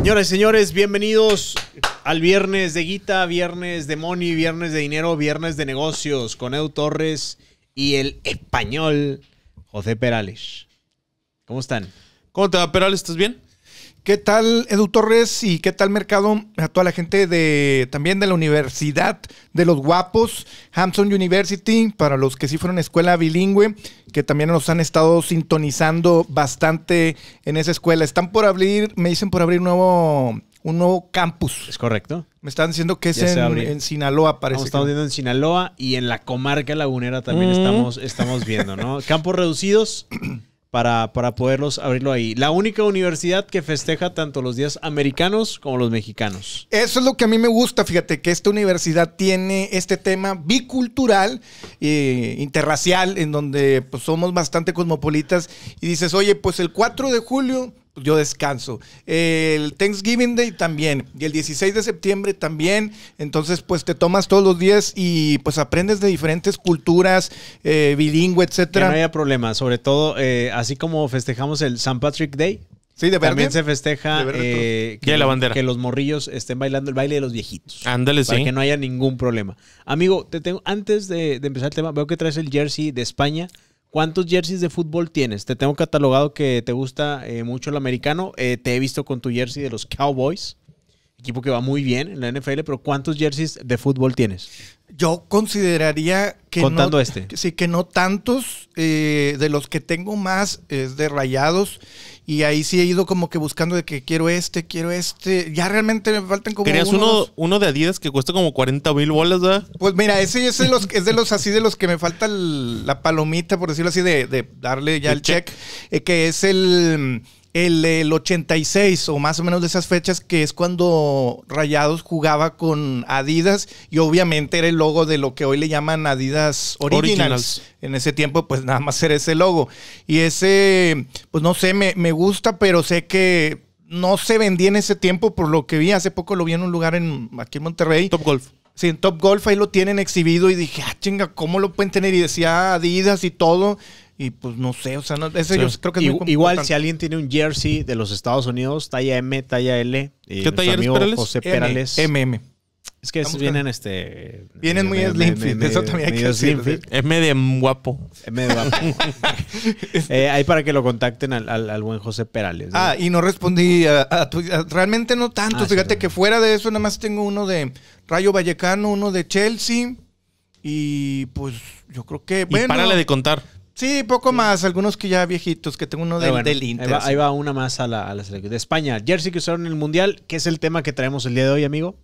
Señoras y señores, bienvenidos al viernes de Guita, viernes de Money, viernes de Dinero, viernes de Negocios con Edu Torres y el español José Perales. ¿Cómo están? ¿Cómo te va, Perales? ¿Estás bien? ¿Qué tal, Edu Torres? ¿Y qué tal, Mercado? A toda la gente de también de la Universidad de los Guapos, Hampson University, para los que sí fueron escuela bilingüe, que también nos han estado sintonizando bastante en esa escuela. Están por abrir, me dicen por abrir nuevo un nuevo campus. Es correcto. Me están diciendo que es en, en, Sinaloa, parece. Estamos, estamos viendo en Sinaloa y en la comarca lagunera también mm. estamos, estamos viendo, ¿no? Campos reducidos para, para poderlos abrirlo ahí. La única universidad que festeja tanto los días americanos como los mexicanos. Eso es lo que a mí me gusta, fíjate, que esta universidad tiene este tema bicultural, e interracial, en donde pues, somos bastante cosmopolitas y dices, oye, pues el 4 de julio yo descanso. El Thanksgiving Day también. Y el 16 de septiembre también. Entonces, pues te tomas todos los días y pues aprendes de diferentes culturas, eh, bilingüe, etcétera. Que no haya problema, sobre todo eh, así como festejamos el St. Patrick Day. Sí, de verdad. También se festeja eh, que, los morrillos estén bailando el baile de los viejitos. Ándale, sí. Para que no haya ningún problema. Amigo, te tengo, antes de, de empezar el tema, veo que traes el jersey de España. ¿Cuántos jerseys de fútbol tienes? Te tengo catalogado que te gusta eh, mucho el americano. Eh, te he visto con tu jersey de los Cowboys equipo que va muy bien en la NFL, pero ¿cuántos jerseys de fútbol tienes? Yo consideraría que Contando este. Sí, que no tantos. Eh, de los que tengo más es de rayados. Y ahí sí he ido como que buscando de que quiero este, quiero este. Ya realmente me faltan como. ¿Querías uno, uno de Adidas que cuesta como 40 mil bolas, ¿verdad? Pues mira, ese, de los, es de los así de los que me falta la palomita, por decirlo así, de, de darle ya el, check. Eh, que es el el, el, 86 o más o menos de esas fechas que es cuando Rayados jugaba con Adidas y obviamente era el logo de lo que hoy le llaman Adidas Originals. En ese tiempo pues nada más era ese logo. Y ese, pues no sé, me, me gusta, pero sé que no se vendía en ese tiempo por lo que vi. Hace poco lo vi en un lugar en, aquí en Monterrey. Top Golf. Sí, en Top Golf ahí lo tienen exhibido y dije, ah, chinga, ¿cómo lo pueden tener? Y decía Adidas y todo. Y pues no sé, o sea, no, yo creo que es Igual si alguien tiene un jersey de los Estados Unidos, talla M, talla L. Eh, ¿Qué talla Perales? José Perales. MM. Es que esos vienen este. Vienen muy slim fit. Eso también hay que decir. Es medio guapo. Es medio guapo. Eh, ahí para que lo contacten al, al, buen José Perales. Ah, y no respondí a, tu, realmente no tanto. Ah, fíjate que fuera de eso, nada más tengo uno de Rayo Vallecano, uno de Chelsea. Y pues yo creo que. Bueno, y párale de contar. Sí, poco más. Algunos que ya viejitos, que tengo uno del, Inter. Ahí va, una más a la, selección de España. Jersey que usaron en el Mundial, que es el tema que traemos el día de hoy, amigo.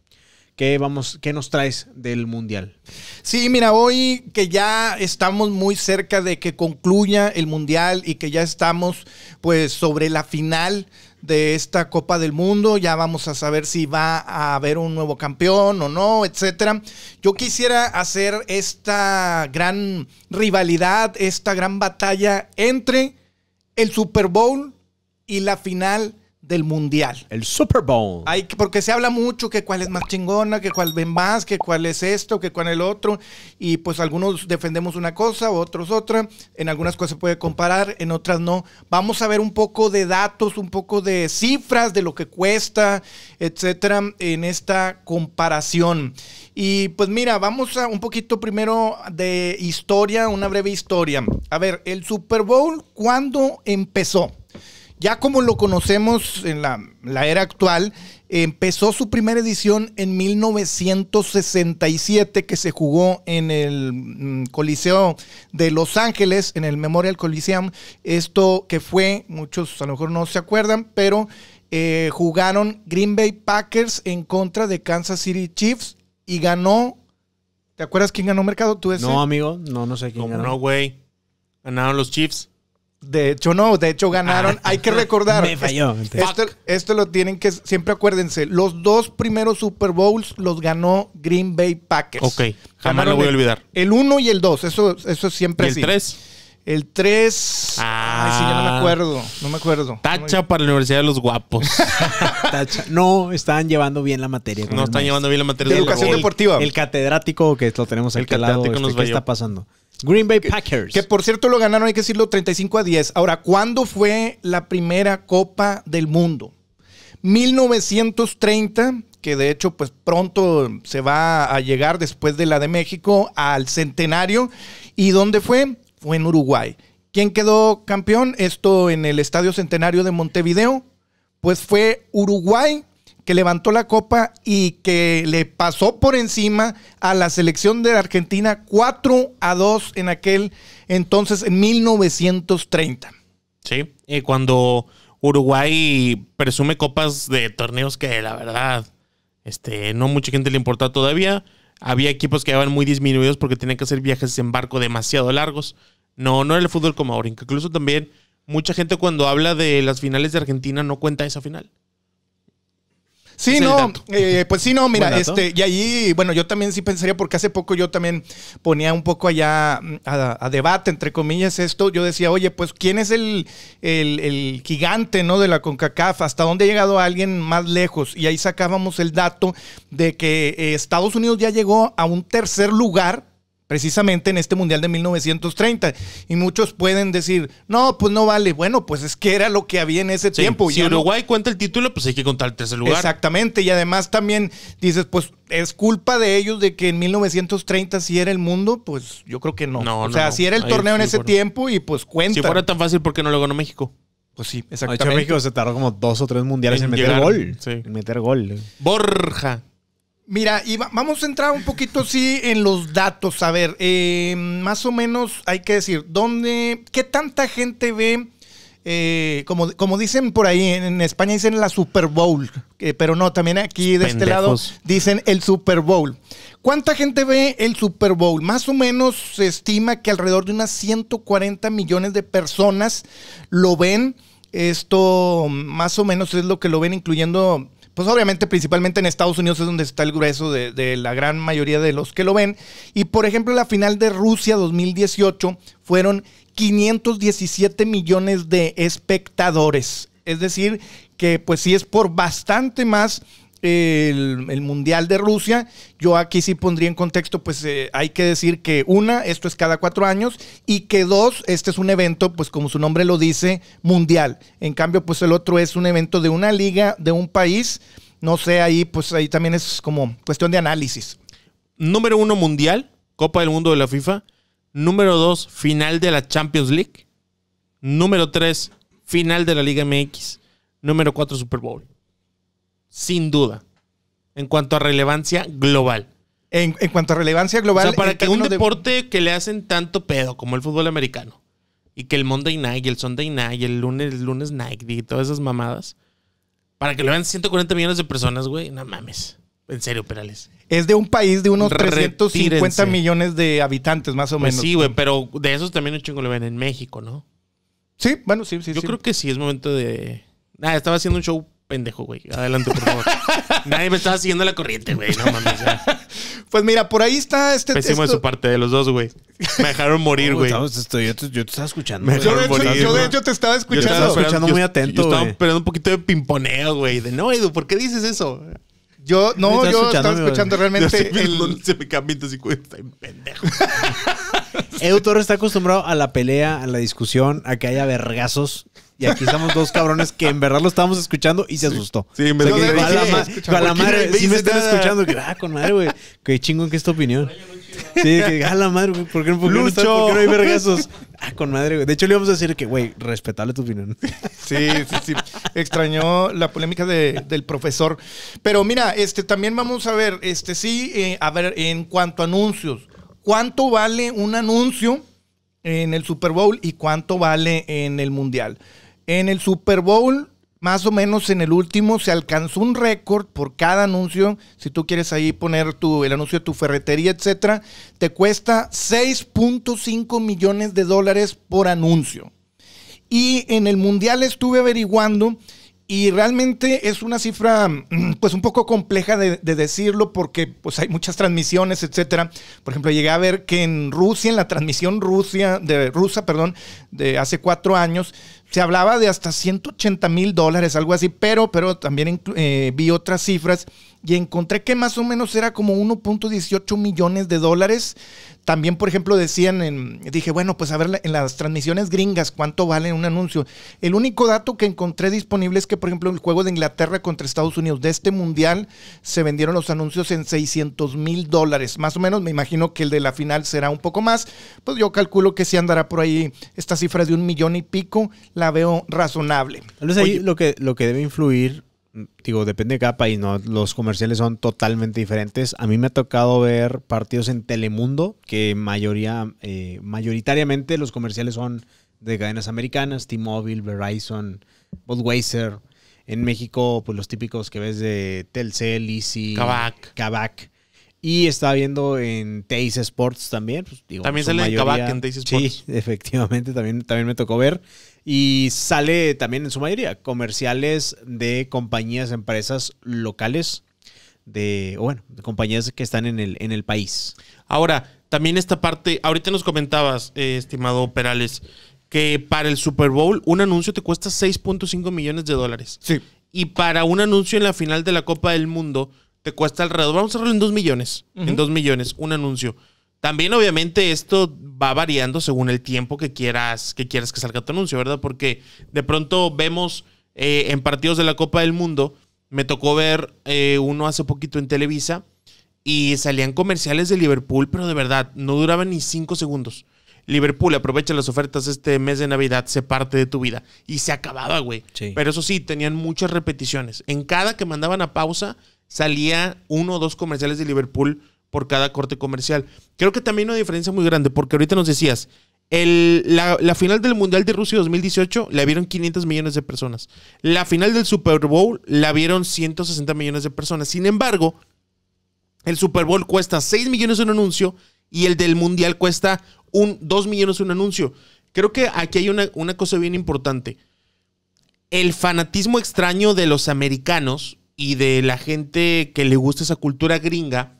¿Qué, vamos, ¿Qué nos traes del Mundial? Sí, mira, hoy que ya estamos muy cerca de que concluya el Mundial y que ya estamos pues sobre la final de esta Copa del Mundo. Ya vamos a saber si va a haber un nuevo campeón o no, etcétera. Yo quisiera hacer esta gran rivalidad, esta gran batalla entre el Super Bowl y la final del mundial. El Super Bowl. Hay, porque se habla mucho que cuál es más chingona, que cuál ven más, que cuál es esto, que cuál es el otro. Y pues algunos defendemos una cosa, otros otra. En algunas cosas se puede comparar, en otras no. Vamos a ver un poco de datos, un poco de cifras de lo que cuesta, etcétera, en esta comparación. Y pues mira, vamos a un poquito primero de historia, una breve historia. A ver, el Super Bowl, ¿cuándo empezó? ya como lo conocemos en la, era actual, empezó su primera edición en 1967 que se jugó en el mm, Coliseo de Los Ángeles, en el Memorial Coliseum. Esto que fue, muchos a lo mejor no se acuerdan, pero eh, jugaron Green Bay Packers en contra de Kansas City Chiefs y ganó. ¿Te acuerdas quién ganó mercado? ¿Tú No, amigo, no, no sé quién Como No, güey. Ganaron los Chiefs. De hecho, no, de hecho ganaron. Ah. Hay que recordar. Me falló. Esto, esto, lo tienen que. Siempre acuérdense. Los dos primeros Super Bowls los ganó Green Bay Packers. Ok, jamás lo voy a olvidar. El 1 y el 2, eso, eso siempre el 3? El 3. Ah, sí, ya no me ah. acuerdo. No me acuerdo. Tacha para la Universidad de los Guapos. tacha. No estaban llevando bien la materia. No están llevando bien la materia. educación deportiva. El, catedrático que lo tenemos el este, ¿Qué está pasando? Green Bay Packers. Que, por cierto lo ganaron, hay que decirlo, 35 a 10. Ahora, ¿cuándo fue la primera Copa del Mundo? 1930, que de hecho pues pronto se va a llegar después de la de México al centenario. ¿Y dónde fue? Fue en Uruguay. ¿Quién quedó campeón? Esto en el Estadio Centenario de Montevideo. Pues fue Uruguay que levantó la copa y que le pasó por encima a la selección de Argentina 4 a 2 en aquel entonces, en 1930. Sí, cuando Uruguay presume copas de torneos que la verdad, este, no mucha gente le importa todavía. Había equipos que iban muy disminuidos porque tenían que hacer viajes en barco demasiado largos. No, no era el fútbol como ahora. Incluso también mucha gente cuando habla de las finales de Argentina no cuenta esa final. Sí, no, eh, pues sí, no, mira, este, y ahí, bueno, yo también sí pensaría, porque hace poco yo también ponía un poco allá mm, a, debate, entre comillas, esto. Yo decía, oye, pues, ¿quién es el, gigante, no, de la CONCACAF? ¿Hasta dónde ha llegado alguien más lejos? Y ahí sacábamos el dato de que eh, Estados Unidos ya llegó a un tercer lugar precisamente en este Mundial de 1930. Y muchos pueden decir, no, pues no vale. Bueno, pues es que era lo que había en ese tiempo. Si Uruguay cuenta el título, pues hay que contar el tercer lugar. Exactamente. Y además también dices, pues es culpa de ellos de que en 1930 si era el mundo, pues yo creo que no. no o sea, si era el torneo en ese tiempo y pues cuenta. Si fuera tan fácil, ¿por qué no lo ganó México? Pues sí, exactamente. México se tardó como dos o tres mundiales en, meter gol. En meter gol. Borja. Mira, vamos a entrar un poquito sí en los datos. A ver, eh, más o menos hay que decir, ¿dónde, qué tanta gente ve, eh, como, como dicen por ahí, en, España dicen la Super Bowl, eh, pero no, también aquí de este lado dicen el Super Bowl. ¿Cuánta gente ve el Super Bowl? Más o menos se estima que alrededor de unas 140 millones de personas lo ven. Esto más o menos es lo que lo ven, incluyendo pues obviamente principalmente en Estados Unidos es donde está el grueso de, la gran mayoría de los que lo ven. Y por ejemplo, la final de Rusia 2018 fueron 517 millones de espectadores. Es decir, que pues sí es por bastante más el, Mundial de Rusia, yo aquí sí pondría en contexto, pues eh, hay que decir que una, esto es cada cuatro años, y que dos, este es un evento, pues como su nombre lo dice, mundial. En cambio, pues el otro es un evento de una liga, de un país, no sé, ahí pues ahí también es como cuestión de análisis. Número uno, mundial, Copa del Mundo de la FIFA. Número dos, final de la Champions League. Número tres, final de la Liga MX. Número cuatro, Super Bowl sin duda, en cuanto a relevancia global. En, cuanto a relevancia global. O sea, para que un deporte que le hacen tanto pedo como el fútbol americano, y que el Monday night, y el Sunday night, y el lunes, lunes night, y todas esas mamadas, para que lo vean 140 millones de personas, güey, no mames. En serio, Perales. Es de un país de unos 350 millones de habitantes, más o pues menos. Sí, güey, pero de esos también un chingo lo ven en México, ¿no? Sí, bueno, sí, sí. Yo creo que sí, es momento de. nada ah, estaba haciendo un show pendejo, güey. Adelante, por favor. Nadie me estaba siguiendo la corriente, güey. No mames. Pues mira, por ahí está este Pésimo de su parte, de los dos, güey. Me dejaron morir, güey. yo, te, estaba escuchando. yo, de hecho, yo de hecho te estaba escuchando. Yo estaba escuchando muy atento, Yo, estaba esperando un poquito de pimponeo, güey. De no, Edu, ¿por qué dices eso? Yo, no, yo estaba escuchando realmente. el... Se me cambió está en pendejo. Edu Torres está acostumbrado a la pelea, a la discusión, a que haya vergazos. Y aquí estamos dos cabrones que en verdad lo estábamos escuchando y se asustó. Sí, me o la, madre, sí me están escuchando. Que, ah, con madre, güey. Qué chingón que tu opinión. Sí, que a ah, la madre, güey. ¿Por qué, no, hay vergazos? Ah, con madre, güey. De hecho, le íbamos a decir que, güey, respetable tu opinión. Sí, sí, sí. Extrañó la polémica del profesor. Pero mira, este también vamos a ver, este sí, eh, a ver, en cuanto a anuncios, ¿cuánto vale un anuncio en el Super Bowl y cuánto vale en el Mundial? En el Super Bowl, más o menos en el último, se alcanzó un récord por cada anuncio. Si tú quieres ahí poner tu, el anuncio de tu ferretería, etcétera, te cuesta 6.5 millones de dólares por anuncio. Y en el Mundial estuve averiguando y realmente es una cifra, pues un poco compleja de, decirlo porque pues hay muchas transmisiones, etcétera. Por ejemplo, llegué a ver que en Rusia, en la transmisión Rusia, de Rusa, perdón, de hace cuatro años, se hablaba de hasta 180 mil dólares, algo así, pero, pero también eh, vi otras cifras y encontré que más o menos era como 1.18 millones de dólares también, por ejemplo, decían, en, dije, bueno, pues a ver, en las transmisiones gringas, ¿cuánto vale un anuncio? El único dato que encontré disponible es que, por ejemplo, el juego de Inglaterra contra Estados Unidos de este mundial se vendieron los anuncios en 600 mil dólares, más o menos. Me imagino que el de la final será un poco más. Pues yo calculo que si andará por ahí esta cifra de un millón y pico, la veo razonable. lo que, lo que debe influir digo, depende de capa y ¿no? Los comerciales son totalmente diferentes. A mí me ha tocado ver partidos en Telemundo, que mayoría, eh, mayoritariamente los comerciales son de cadenas americanas, T-Mobile, Verizon, Budweiser. En México, pues los típicos que ves de Telcel, Easy, Kavak. Y estaba viendo en Teis Sports también. Pues, también sale en Kavak en Teis Sports. Sí, efectivamente, también, también me tocó ver. Y sale también en su mayoría comerciales de compañías, empresas locales, de, bueno, de compañías que están en el, en el país. Ahora, también esta parte, ahorita nos comentabas, eh, estimado Perales, que para el Super Bowl un anuncio te cuesta 6.5 millones de dólares. Sí. Y para un anuncio en la final de la Copa del Mundo te cuesta alrededor, vamos a hacerlo en 2 millones, en 2 millones, un anuncio. También, obviamente, esto va variando según el tiempo que quieras que, quieras que salga tu anuncio, ¿verdad? Porque de pronto vemos eh, en partidos de la Copa del Mundo, me tocó ver eh, uno hace poquito en Televisa y salían comerciales de Liverpool, pero de verdad, no duraban ni cinco segundos. Liverpool aprovecha las ofertas este mes de Navidad, se parte de tu vida. Y se acababa, güey. Pero eso sí, tenían muchas repeticiones. En cada que mandaban a pausa, salía uno o dos comerciales de Liverpool por cada corte comercial. Creo que también hay una diferencia muy grande, porque ahorita nos decías, la, final del Mundial de Rusia 2018 la vieron 500 millones de personas. La final del Super Bowl la vieron 160 millones de personas. Sin embargo, el Super Bowl cuesta 6 millones un anuncio y el del Mundial cuesta un, 2 millones un anuncio. Creo que aquí hay una cosa bien importante. El fanatismo extraño de los americanos y de la gente que le gusta esa cultura gringa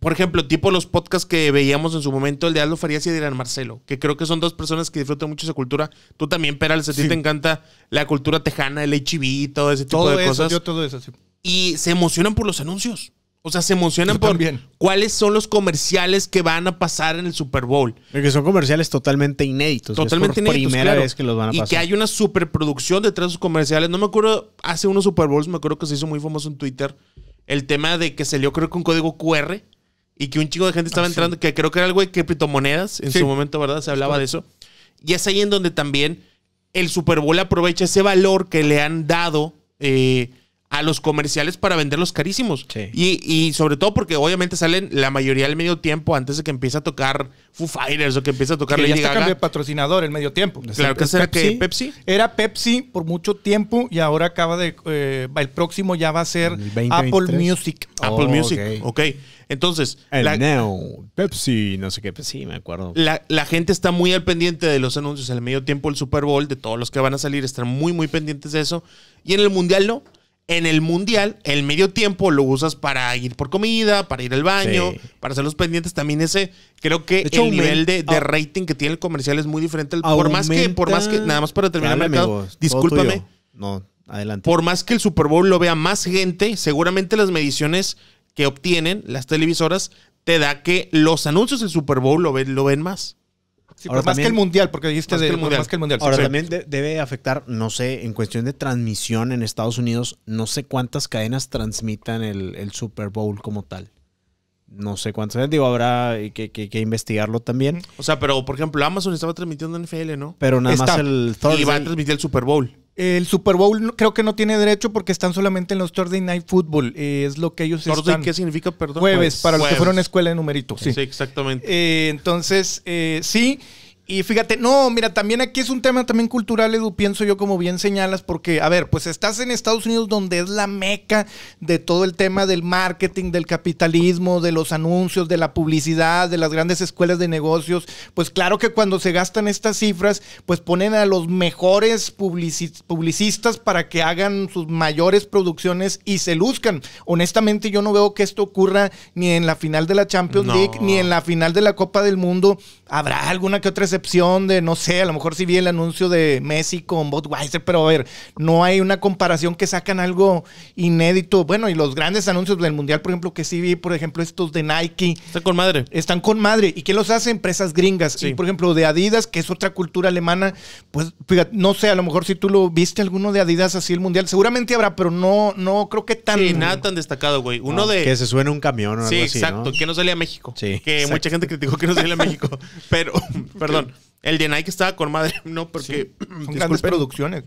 por ejemplo, tipo los podcasts que veíamos en su momento, el de Aldo Farías y el de Irán Marcelo, que creo que son dos personas que disfrutan mucho esa cultura. Tú también, Peral, a ti te encanta la cultura tejana, el HIV todo ese tipo de cosas. Yo todo eso, Y se emocionan por los anuncios. O sea, se emocionan por cuáles son los comerciales que van a pasar en el Super Bowl. que son comerciales totalmente inéditos. Totalmente es por Primera vez que los van a pasar. Y que hay una superproducción detrás de sus comerciales. No me acuerdo, hace unos Super Bowls, me acuerdo que se hizo muy famoso en Twitter el tema de que salió, creo que un código QR y que un chingo de gente estaba ah, entrando, que creo que era algo de Monedas, en su momento, ¿verdad? Se hablaba de eso. Y es ahí en donde también el Super Bowl aprovecha ese valor que le han dado eh, a los comerciales para venderlos carísimos. Y, sobre todo porque obviamente salen la mayoría del medio tiempo antes de que empiece a tocar Foo Fighters o que empiece a tocar que Lady ya de patrocinador el medio tiempo. Claro que es Pepsi, Era Pepsi por mucho tiempo y ahora acaba de eh, el próximo ya va a ser Apple Music. Apple Music, ok. okay. Entonces, el Pepsi, no sé qué, pues Sí, me acuerdo. La, la, gente está muy al pendiente de los anuncios en el medio tiempo el Super Bowl, de todos los que van a salir, están muy, muy pendientes de eso. Y en el Mundial no. En el mundial, el medio tiempo lo usas para ir por comida, para ir al baño, para hacer los pendientes. También ese, creo que el nivel de, rating que tiene el comercial es muy diferente. por más que, por más que, nada más para terminar mercado, discúlpame. No, adelante. Por más que el Super Bowl lo vea más gente, seguramente las mediciones que obtienen las televisoras te da que los anuncios del Super Bowl lo ven, lo ven más. Ahora más que el mundial, porque dijiste el mundial. Ahora también debe afectar, no sé, en cuestión de transmisión en Estados Unidos, no sé cuántas cadenas transmitan el, Super Bowl como tal. No sé cuántas. Digo, habrá que, investigarlo también. O sea, pero por ejemplo, Amazon estaba transmitiendo NFL, ¿no? Pero nada más el Thursday. Y va a transmitir el Super Bowl. El Super Bowl creo que no tiene derecho porque están solamente en los Thursday Night Football. Eh, es lo que ellos Thursday, ¿Qué significa, perdón? Jueves, para los que fueron a escuela de numerito. Sí, exactamente. Eh, entonces, eh, sí. Y fíjate, no, mira, también aquí es un tema también cultural, Edu, pienso yo, como bien señalas, porque, a ver, pues estás en Estados Unidos donde es la meca de todo el tema del marketing, del capitalismo, de los anuncios, de la publicidad, de las grandes escuelas de negocios. Pues claro que cuando se gastan estas cifras, pues ponen a los mejores publicistas para que hagan sus mayores producciones y se luzcan. Honestamente, yo no veo que esto ocurra ni en la final de la Champions League, ni en la final de la Copa del Mundo, Habrá alguna que otra excepción de, no sé, a lo mejor sí vi el anuncio de Messi con Budweiser, pero a ver, no hay una comparación que sacan algo inédito. Bueno, y los grandes anuncios del Mundial, por ejemplo, que sí vi, por ejemplo, estos de Nike. Están con madre. Están con madre. ¿Y qué los hace? Empresas gringas. Sí. por ejemplo, de Adidas, que es otra cultura alemana, pues, fíjate, no sé, a lo mejor si tú lo viste alguno de Adidas así el Mundial, seguramente habrá, pero no, no creo que tan... Sí, nada tan destacado, güey. Uno de... Que se suene un camión o algo así, Sí, exacto. Que no salía a México. Sí. Que mucha gente criticó que no salía a México. Pero, perdón, el de Nike estaba con madre, no, porque. grandes producciones.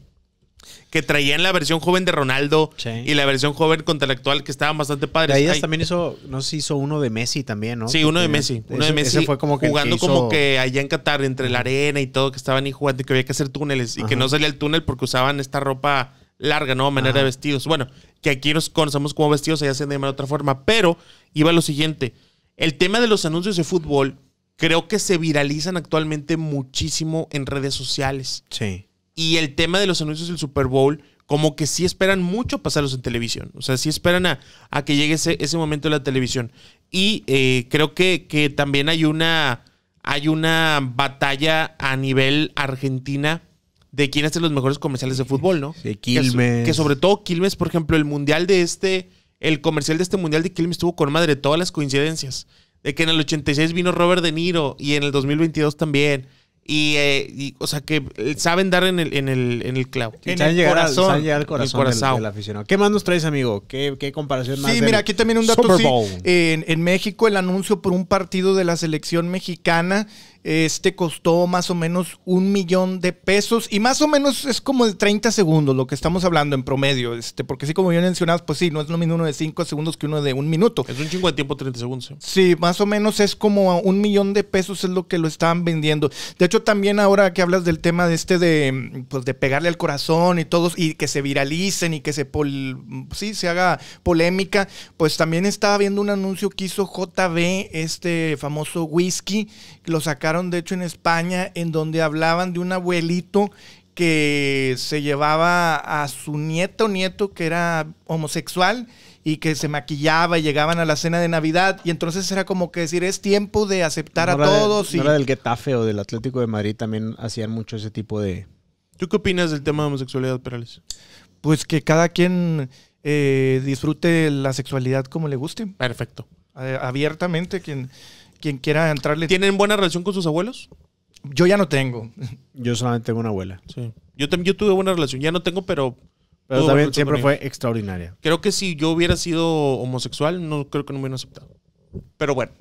Que traían la versión joven de Ronaldo y la versión joven actual que estaban bastante padres. ahí también hizo, no sé hizo uno de Messi también, ¿no? Sí, uno de Messi. Uno de Messi fue como jugando como que allá en Qatar, entre la arena y todo, que estaban ahí jugando y que había que hacer túneles y que no salía el túnel porque usaban esta ropa larga, ¿no? Manera de vestidos. Bueno, que aquí nos conocemos como vestidos, allá se llaman de otra forma. Pero iba lo siguiente: el tema de los anuncios de fútbol creo que se viralizan actualmente muchísimo en redes sociales. Sí. Y el tema de los anuncios del Super Bowl, como que sí esperan mucho pasarlos en televisión. O sea, sí esperan a, que llegue ese, momento de la televisión. Y eh, creo que, también hay una, hay una batalla a nivel Argentina de quién hace los mejores comerciales de fútbol, ¿no? Quilmes. Que, sobre todo Quilmes, por ejemplo, el mundial de este, el comercial de este mundial de Quilmes estuvo con madre todas las coincidencias de que en el 86 vino Robert De Niro y en el 2022 también. Eh, y, o sea, que eh, saben dar en el, en el, en el clavo. en el corazón, al corazón, el corazón. Del, aficionado. ¿Qué más nos traes, amigo? ¿Qué, qué comparación más? Sí, mira, aquí también un dato. Sí, en, en México, el anuncio por un partido de la selección mexicana eh, este costó más o menos un millón de pesos y más o menos es como de 30 segundos lo que estamos hablando en promedio, este, porque sí, como bien mencionabas, pues sí, no es lo mismo uno de 5 segundos que uno de un minuto. Es un chingo de tiempo 30 segundos. Sí, más o menos es como un millón de pesos es lo que lo estaban vendiendo. De hecho, también ahora que hablas del tema de este de, pues, de pegarle al corazón y todos, y que se viralicen y que se, se haga polémica, pues también estaba viendo un anuncio que hizo JB, este famoso whisky, lo sacaron de hecho, en España, en donde hablaban de un abuelito que se llevaba a su nieto, nieto que era homosexual y que se maquillaba y llegaban a la cena de Navidad y entonces era como que decir, es tiempo de aceptar a todos. y... del Getafe o del Atlético de Madrid también hacían mucho ese tipo de... ¿Tú qué opinas del tema de homosexualidad, Perales? Pues que cada quien eh, disfrute la sexualidad como le guste. Perfecto. abiertamente, quien quien quiera entrarle. ¿Tienen buena relación con sus abuelos? Yo ya no tengo. Yo solamente tengo una abuela. Sí. Yo, yo tuve buena relación. Ya no tengo, pero. Pero también siempre fue extraordinaria. Creo que si yo hubiera sido homosexual, no creo que no me hubieran aceptado. Pero bueno.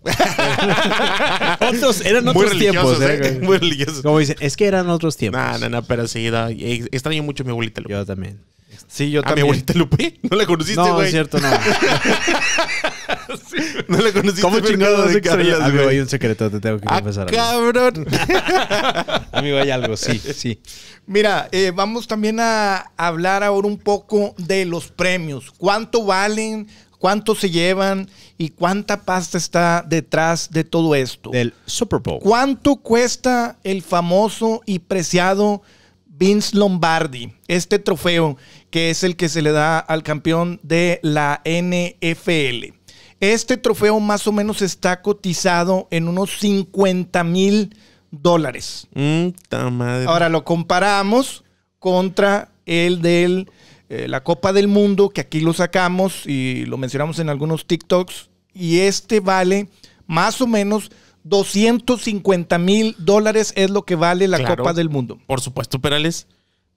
otros, eran otros tiempos. ¿eh? ¿eh? Muy religiosos. Como dicen, es que eran otros tiempos. No, no, no, pero sí, eh, extraño mucho a mi abuelita. Yo también. Sí, yo también. A mi abuelita Lupe, ¿no la conociste, güey? No, es cierto, no. no la conociste. ¿Cómo chingados de güey? Amigo, hay un secreto, te tengo que ah, cabrón! amigo, hay algo, sí, sí. Mira, eh, vamos también a hablar ahora un poco de los premios. ¿Cuánto valen? ¿Cuánto se llevan? ¿Y cuánta pasta está detrás de todo esto? Del Super Bowl. ¿Cuánto cuesta el famoso y preciado... Vince Lombardi. Este trofeo que es el que se le da al campeón de la NFL. Este trofeo más o menos está cotizado en unos 50 mil dólares. Mm, Ahora lo comparamos contra el de eh, la Copa del Mundo, que aquí lo sacamos y lo mencionamos en algunos TikToks. Y este vale más o menos 250 mil dólares es lo que vale la Copa del Mundo. Por supuesto, Perales,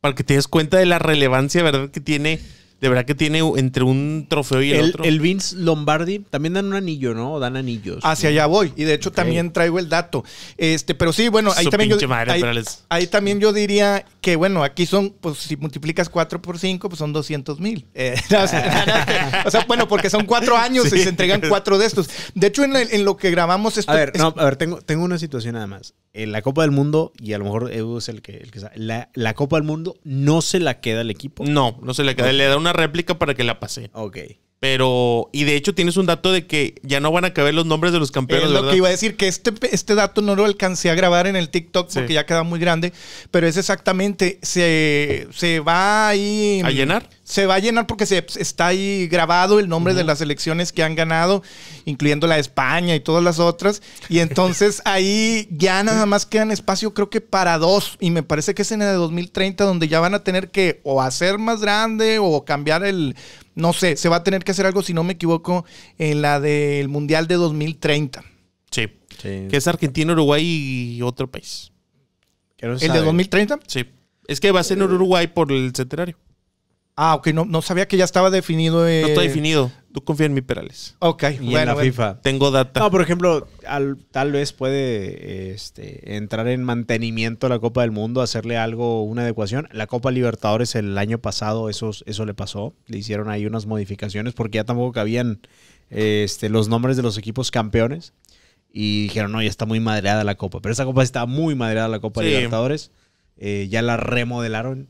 para que te des cuenta de la relevancia, ¿verdad? Que tiene de verdad que tiene entre un trofeo y el, otro. El Vince Lombardi también dan un anillo, ¿no? O dan anillos. Hacia ah, allá voy. Y de hecho también traigo el dato. Este, pero sí, bueno, ahí también yo ahí, también yo diría que bueno, aquí son pues si multiplicas cuatro por cinco, pues son 200 mil. Eh, o, sea, bueno, porque son cuatro años y se entregan cuatro de estos. De hecho, en, lo que grabamos esto, a ver, a ver, tengo, tengo una situación nada más. En la Copa del Mundo, y a lo mejor Edu es el que, sabe, la, Copa del Mundo no se la queda el equipo. No, no se la queda. Le da una réplica para que la pase. Ok. Pero, y de hecho tienes un dato de que ya no van a caber los nombres de los campeones. Es lo que iba a decir, que este, este dato no lo alcancé a grabar en el TikTok porque ya queda muy grande, pero es exactamente, se, se va ahí... ¿A llenar? se va a llenar porque se, está ahí grabado el nombre de las elecciones que han ganado, incluyendo la de España y todas las otras. Y entonces ahí ya nada más quedan espacio, creo que para dos. Y me parece que es en el de 2030 donde ya van a tener que o hacer más grande o cambiar el. No sé, se va a tener que hacer algo, si no me equivoco, en la del Mundial de 2030. Sí. sí. Que es Argentina, Uruguay y otro país. ¿El de 2030? Sí. Es que va a ser en eh. Uruguay por el centenario. Ah, ok, no, sabía que ya estaba definido. Eh, no está definido. Tú confía en mi Perales. Ok, buena FIFA. Tengo data. No, por ejemplo, tal vez puede este, entrar en mantenimiento la Copa del Mundo, hacerle algo, una adecuación. La Copa Libertadores el año pasado, eso, eso le pasó. Le hicieron ahí unas modificaciones porque ya tampoco cabían este, los nombres de los equipos campeones. Y dijeron, no, ya está muy madreada la Copa. Pero esa Copa está muy madreada la Copa Libertadores. Eh, ya la remodelaron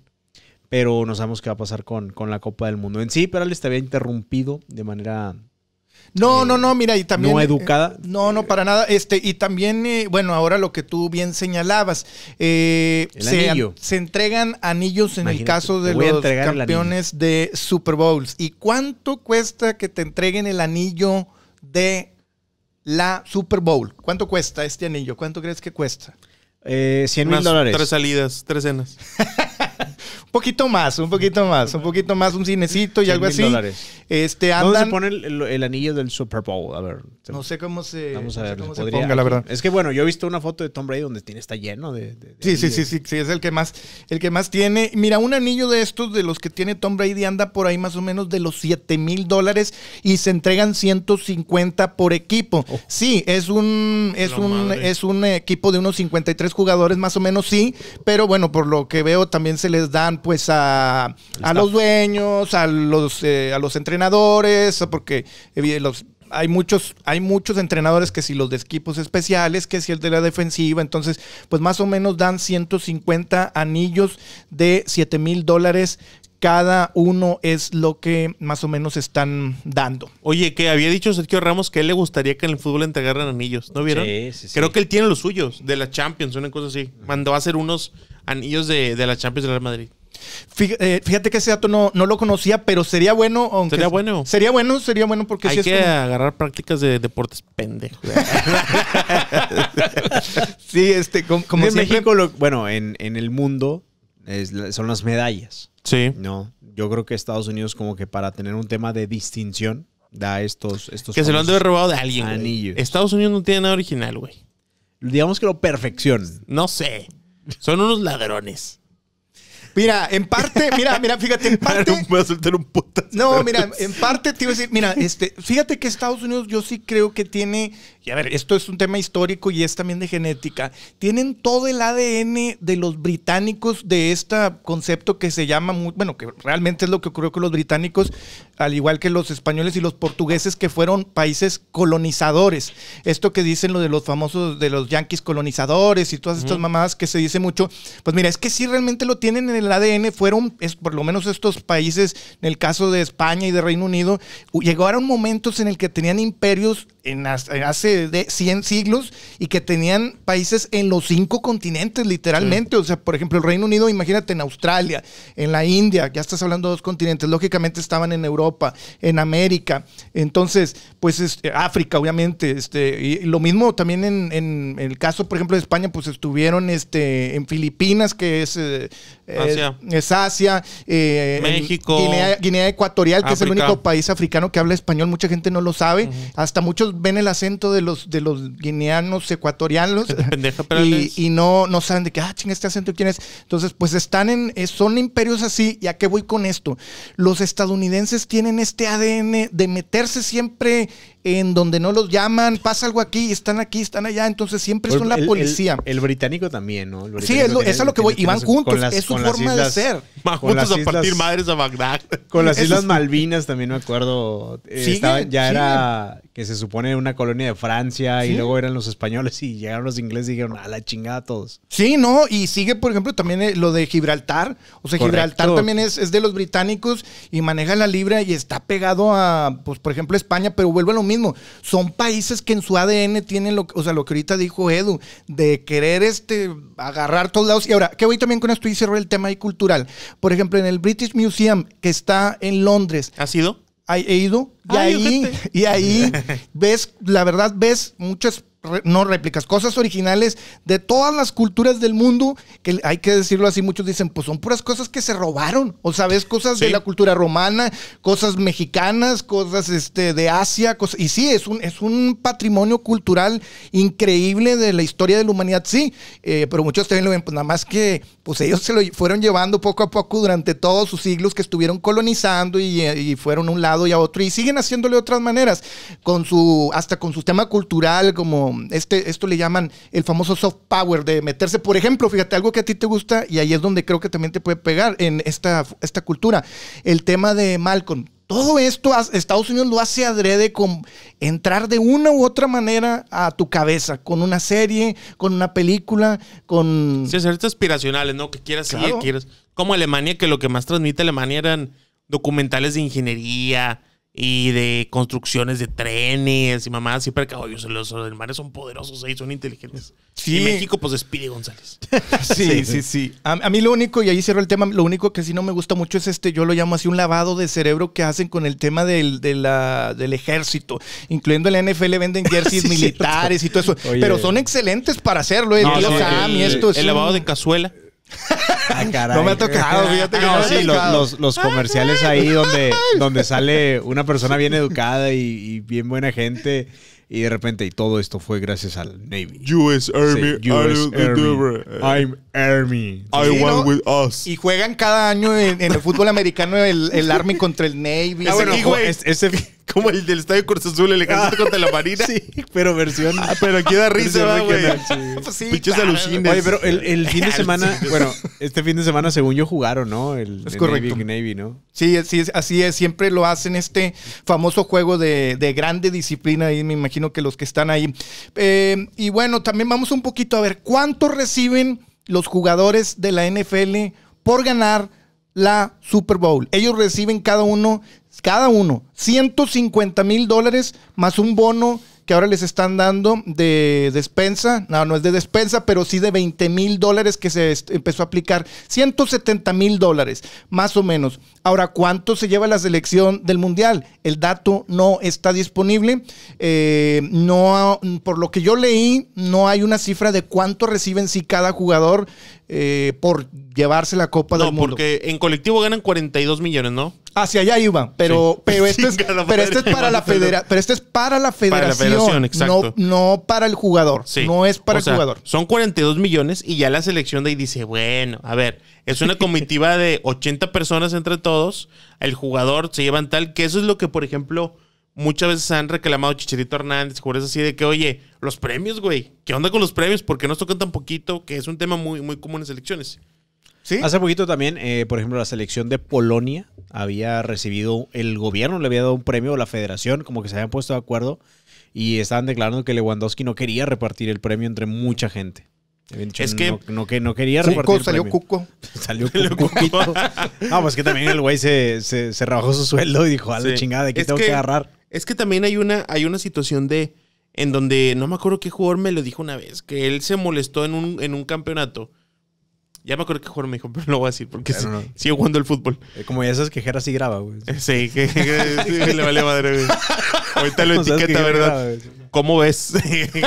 pero no sabemos qué va a pasar con, con la Copa del Mundo. En sí, pero le había interrumpido de manera no, eh, no, no, mira, y también. No educada. Eh, no, no, para nada. Este, y también, eh, bueno, ahora lo que tú bien señalabas. El se, se, entregan anillos en el caso de los campeones de Super Bowls. ¿Y cuánto cuesta que te entreguen el anillo de la Super Bowl? ¿Cuánto cuesta este anillo? ¿Cuánto crees que cuesta? 100 mil dólares. Tres salidas, tres cenas. un poquito más, un poquito más, un poquito más, un cinecito y algo así. Este, ¿Dónde se pone el, anillo del Super Bowl? A ver. No sé cómo se, Vamos a cómo se ponga, la verdad. Es que bueno, yo he visto una foto de Tom Brady donde tiene, está lleno de. sí, sí, sí, sí, sí, es el que más, el que más tiene. Mira, un anillo de estos, de los que tiene Tom Brady, anda por ahí más o menos de los 7 mil dólares y se entregan 150 por equipo. Oh. Sí, es un, es un, es un equipo de unos 53 jugadores, más o menos, sí, pero bueno, por lo que veo, también se les dan pues a, a los dueños, a los, eh, a los entrenadores, porque los, hay muchos, hay muchos entrenadores que si los de equipos especiales, que si el de la defensiva, entonces, pues más o menos dan 150 anillos de 7 mil dólares cada uno es lo que más o menos están dando. Oye, que había dicho Sergio Ramos que a él le gustaría que en el fútbol entregaran anillos, ¿no vieron? Creo que él tiene los suyos, de la Champions, una cosa así. Mandó a hacer unos anillos de, la Champions de Real Madrid. Eh, fíjate, que ese dato no, no, lo conocía, pero sería bueno. Aunque sería bueno. Sería bueno, sería bueno porque Hay que agarrar prácticas de deportes pende sí, este, como, en México, bueno, en, en el mundo son las medallas. Sí. No, yo creo que Estados Unidos como que para tener un tema de distinción da estos... estos que se lo han de robado de alguien. Estados Unidos no tiene nada original, güey. Digamos que lo perfeccionan. No sé. Son unos ladrones. Mira, en parte, mira, mira, fíjate, en parte. No, mira, en parte te iba a decir, mira, este, fíjate que Estados Unidos yo sí creo que tiene, y a ver, esto es un tema histórico y es también de genética, tienen todo el ADN de los británicos de este concepto que se llama, bueno, que realmente es lo que ocurrió con los británicos, al igual que los españoles y los portugueses, que fueron países colonizadores. Esto que dicen lo de los famosos, de los yanquis colonizadores y todas estas mamadas que se dice mucho, pues mira, es que sí realmente lo tienen en el el ADN fueron, es, por lo menos estos países, en el caso de España y de Reino Unido, llegaron momentos en el que tenían imperios en hace de 100 siglos y que tenían países en los cinco continentes, literalmente. O sea, por ejemplo, el Reino Unido, imagínate, en Australia, en la India, ya estás hablando de dos continentes, lógicamente estaban en Europa, en América, entonces, pues eh, África, obviamente, este, y, lo mismo también en, en, el caso, por ejemplo, de España, pues estuvieron este, en Filipinas, que es eh, ah, es Asia. Eh, México. Guinea, Ecuatorial, que es el único país africano que habla español. Mucha gente no lo sabe. Hasta muchos ven el acento de los, de los guineanos ecuatorianos. y, no, no saben de qué, ah, ching, este acento quién es. Entonces, pues están en, eh, son imperios así. ¿Y a qué voy con esto? Los estadounidenses tienen este ADN de meterse siempre en donde no los llaman, pasa algo aquí, están aquí, están allá, entonces siempre son la policía. El, británico también, ¿no? sí, es, a lo que voy, y van juntos, es su forma de ser. juntos a partir madres a Bagdad. Con las Islas Malvinas también me acuerdo. Eh, ya era que se supone una colonia de Francia y luego eran los españoles y llegaron los ingleses y dijeron, a la chingada todos. Sí, no, y sigue, por ejemplo, también eh, lo de Gibraltar. O sea, Gibraltar también es, de los británicos y maneja la libra y está pegado a, pues, por ejemplo, España, pero vuelve a lo mismo. Son países que en su ADN tienen lo, o sea, lo que ahorita dijo Edu, de querer este, agarrar todos lados. Y ahora, qué voy también con esto y cerrar el tema ahí cultural. Por ejemplo, en el British Museum, que está en Londres. ¿Ha sido? he ido y ahí, y ahí ves, la verdad, ves muchas no réplicas, cosas originales de todas las culturas del mundo, que hay que decirlo así, muchos dicen, pues son puras cosas que se robaron, o sabes, cosas de la cultura romana, cosas mexicanas, cosas este, de Asia, y sí, es un, es un patrimonio cultural increíble de la historia de la humanidad, sí, eh, pero muchos también lo ven, pues nada más que pues ellos se lo fueron llevando poco a poco durante todos sus siglos que estuvieron colonizando eh, y, fueron a un lado y a otro y siguen haciéndole otras maneras, con su, hasta con su tema cultural como este, esto le llaman el famoso soft power de meterse. Por ejemplo, fíjate, algo que a ti te gusta y ahí es donde creo que también te puede pegar en esta, esta cultura, el tema de Malcolm. Todo esto Estados Unidos lo hace adrede con entrar de una u otra manera a tu cabeza, con una serie, con una película, con... Sí, ciertas aspiracionales, ¿no? Que quieras, claro. quieras. Como Alemania, que lo que más transmite Alemania eran documentales de ingeniería, y de construcciones de trenes y mamás. Siempre caballos. Los mares son poderosos ahí, son inteligentes. Y México, pues despide González. sí, sí, sí. A, mí lo único, y ahí cierro el tema, lo único que sí no me gusta mucho es este, yo lo llamo así, un lavado de cerebro que hacen con el tema del, del ejército. Incluyendo la NFL, venden jerseys militares y todo eso. Pero son excelentes para hacerlo. El, esto es el lavado de cazuela. Ah, no me ha tocado, los, comerciales ahí donde, donde sale una persona bien educada y, bien buena gente y de repente y todo esto fue gracias al Navy. US Army, I'm Army. I want with us. Y juegan cada año en, el fútbol americano el, Army contra el Navy. Ah, ese bueno, ese, como el del Estadio Cruz Azul, el ejército ah, contra la Marina. Sí, pero versión. Ah, pero aquí da risa, güey. Pues sí, Pinches pero el, fin de semana, bueno, este fin de semana, según yo, jugaron, ¿no? El, es el Navy, ¿no? Sí, así es, así es. Siempre lo hacen este famoso juego de, grande disciplina. Y me imagino que los que están ahí. Eh, y bueno, también vamos un poquito a ver cuánto reciben los jugadores de la NFL por ganar la Super Bowl. Ellos reciben cada uno cada uno, 150 mil dólares más un bono que ahora les están dando de despensa, no, no es de despensa, pero sí de 20 mil dólares que se empezó a aplicar, 170 mil dólares, más o menos. Ahora, ¿cuánto se lleva la selección del Mundial? El dato no está disponible. Eh, no, por lo que yo leí, no hay una cifra de cuánto reciben si sí cada jugador eh, por llevarse la Copa de del Mundo. No, porque en colectivo ganan 42 millones, ¿no? Hacia ah, allá iba, pero, pero, este, es, para la pero es para la federación, para la exacto. No, para el jugador, no es para el jugador. Son 42 millones y ya la selección de ahí dice, bueno, a ver, es una comitiva de 80 personas entre todos el jugador, se llevan tal, que eso es lo que, por ejemplo, muchas veces han reclamado Chicharito Hernández, jugadores así de que, oye, los premios, güey, ¿qué onda con los premios? ¿Por qué nos tocan tan poquito? Que es un tema muy, muy común en selecciones. ¿Sí? Hace poquito también, eh, por ejemplo, la selección de Polonia había recibido, el gobierno le había dado un premio, a la federación, como que se habían puesto de acuerdo y estaban declarando que Lewandowski no quería repartir el premio entre mucha gente es que no, que no quería salió Cuco. Salió Cuco. no, pues que también el güey se, se, se rebajó su sueldo y dijo, a chingada, ¿de qué tengo que, agarrar? Es que también hay una, hay una situación de. En donde no me acuerdo qué jugador me lo dijo una vez, que él se molestó en un, en un campeonato. Ya me acuerdo qué jugador me dijo, pero no voy a decir porque sigo sigue jugando el fútbol. Eh, como ya sabes que Jera sí graba, güey. Sí, que, le vale madre, güey. Ahorita lo etiqueta, ¿verdad? ¿Cómo ves?